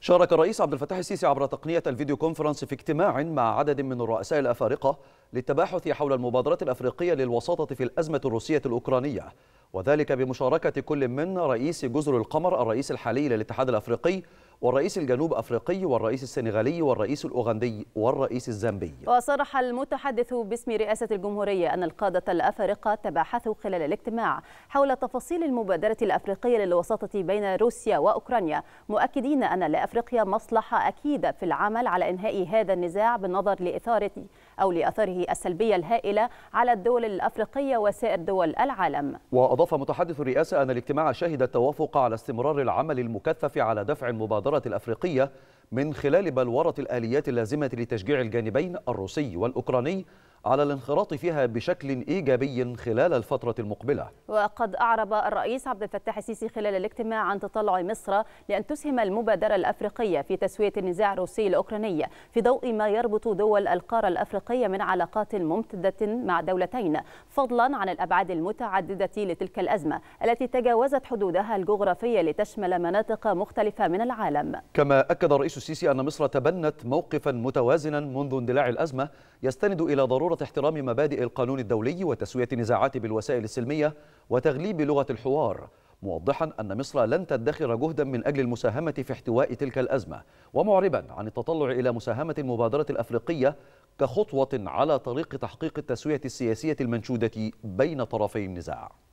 شارك الرئيس عبد الفتاح السيسي عبر تقنية الفيديو كونفرنس في اجتماع مع عدد من الرؤساء الأفارقة للتباحث حول المبادرة الأفريقية للوساطة في الأزمة الروسية الأوكرانية وذلك بمشاركة كل من رئيس جزر القمر الرئيس الحالي للاتحاد الأفريقي والرئيس الجنوب أفريقي والرئيس السنغالي والرئيس الأوغندي والرئيس الزامبي وصرح المتحدث باسم رئاسة الجمهورية أن القادة الأفارقة تباحثوا خلال الاجتماع حول تفاصيل المبادرة الأفريقية للوساطة بين روسيا وأوكرانيا مؤكدين أن لأفريقيا مصلحة أكيدة في العمل على إنهاء هذا النزاع بالنظر لإثارته أو لأثره السلبية الهائلة على الدول الأفريقية وسائر دول العالم وأضاف متحدث الرئاسة أن الاجتماع شهد التوافق على استمرار العمل المكثف على دفع المبادرة المبادرة الأفريقية من خلال بلورة الآليات اللازمة لتشجيع الجانبين الروسي والأوكراني على الانخراط فيها بشكل إيجابي خلال الفترة المقبلة وقد أعرب الرئيس عبد الفتاح السيسي خلال الاجتماع عن تطلع مصر لأن تسهم المبادرة الأفريقية في تسوية النزاع الروسي الأوكراني في ضوء ما يربط دول القارة الأفريقية من علاقات ممتدة مع دولتين فضلا عن الأبعاد المتعددة لتلك الأزمة التي تجاوزت حدودها الجغرافية لتشمل مناطق مختلفة من العالم كما أكد الرئيس السيسي أن مصر تبنت موقفا متوازنا منذ اندلاع الأزمة يستند إلى ضرورة ضرورة احترام مبادئ القانون الدولي وتسوية النزاعات بالوسائل السلمية وتغليب لغة الحوار موضحا أن مصر لن تدخر جهدا من أجل المساهمة في احتواء تلك الأزمة ومعربا عن التطلع إلى مساهمة المبادرة الأفريقية كخطوة على طريق تحقيق التسوية السياسية المنشودة بين طرفي النزاع